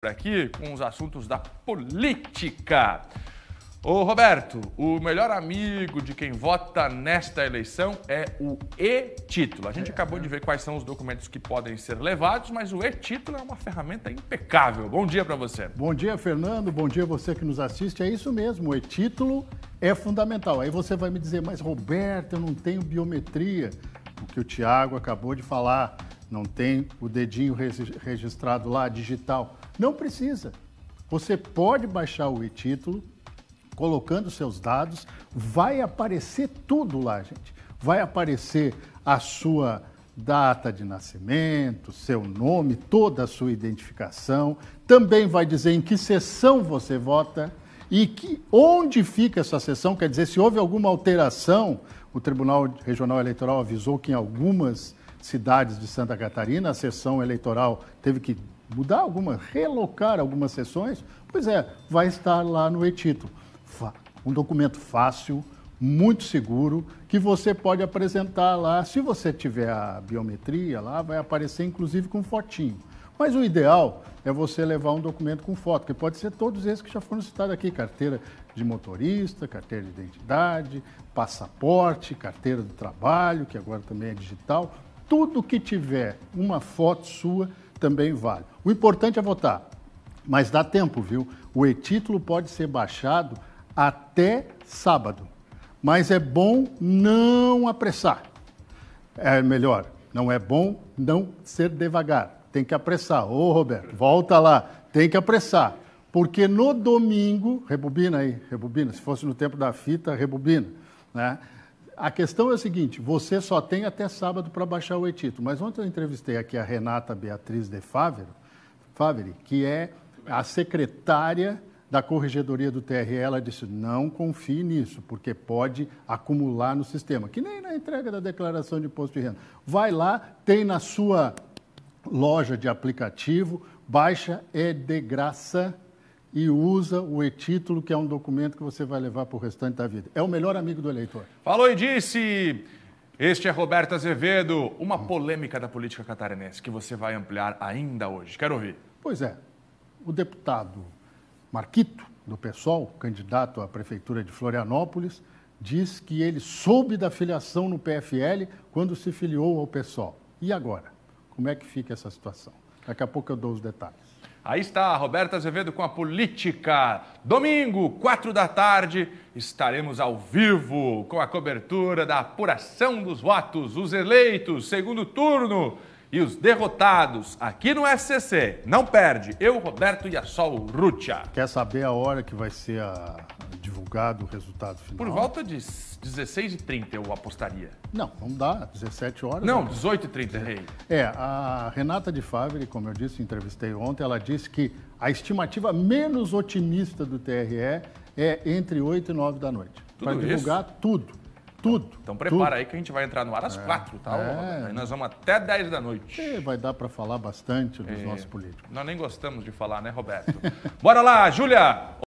por aqui com os assuntos da política. Ô Roberto, o melhor amigo de quem vota nesta eleição é o e-título. A gente é, acabou é. de ver quais são os documentos que podem ser levados, mas o e-título é uma ferramenta impecável. Bom dia para você. Bom dia, Fernando. Bom dia você que nos assiste. É isso mesmo, o e-título é fundamental. Aí você vai me dizer, mas Roberto, eu não tenho biometria. O que o Tiago acabou de falar não tem o dedinho registrado lá, digital. Não precisa. Você pode baixar o e-título, colocando seus dados, vai aparecer tudo lá, gente. Vai aparecer a sua data de nascimento, seu nome, toda a sua identificação. Também vai dizer em que sessão você vota e que, onde fica essa sessão. Quer dizer, se houve alguma alteração, o Tribunal Regional Eleitoral avisou que em algumas cidades de Santa Catarina, a sessão eleitoral teve que mudar algumas, relocar algumas sessões. Pois é, vai estar lá no e-título. Um documento fácil, muito seguro, que você pode apresentar lá. Se você tiver a biometria lá, vai aparecer inclusive com fotinho. Mas o ideal é você levar um documento com foto, que pode ser todos esses que já foram citados aqui: carteira de motorista, carteira de identidade, passaporte, carteira do trabalho, que agora também é digital tudo que tiver uma foto sua também vale. O importante é votar, mas dá tempo, viu? O e-título pode ser baixado até sábado, mas é bom não apressar. É melhor, não é bom não ser devagar. Tem que apressar. Ô, Roberto, volta lá. Tem que apressar. Porque no domingo, rebobina aí, rebobina. Se fosse no tempo da fita, rebobina. Né? A questão é a seguinte: você só tem até sábado para baixar o e-título. Mas ontem eu entrevistei aqui a Renata Beatriz de Fávero, Fáveri, que é a secretária da corregedoria do TRE, ela disse: não confie nisso, porque pode acumular no sistema, que nem na entrega da declaração de imposto de renda. Vai lá, tem na sua loja de aplicativo, baixa, é de graça e usa o e-título, que é um documento que você vai levar para o restante da vida. É o melhor amigo do eleitor. Falou e disse. Este é Roberto Azevedo, uma polêmica da política catarinense que você vai ampliar ainda hoje. Quero ouvir. Pois é. O deputado Marquito, do PSOL, candidato à prefeitura de Florianópolis, diz que ele soube da filiação no PFL quando se filiou ao PSOL. E agora? Como é que fica essa situação? Daqui a pouco eu dou os detalhes. Aí está a Roberta Azevedo com a política. Domingo, quatro da tarde, estaremos ao vivo com a cobertura da apuração dos votos, os eleitos, segundo turno e os derrotados aqui no SCC. Não perde, eu, Roberto e a Sol Rucha. Quer saber a hora que vai ser a... Ah, divulgado o resultado final? Por volta de 16h30 eu apostaria. Não, não dá, 17 horas. Não, 18h30, né? Rei. É, a Renata de Favre, como eu disse, entrevistei ontem, ela disse que a estimativa menos otimista do TRE é entre 8 e 9 da noite. Para divulgar tudo. Tudo. Então, então prepara tudo. aí que a gente vai entrar no ar às é, quatro, tá? É. Aí nós vamos até dez da noite. E é, vai dar para falar bastante dos e... É. nossos políticos. Nós nem gostamos de falar, né, Roberto? Bora lá, Júlia!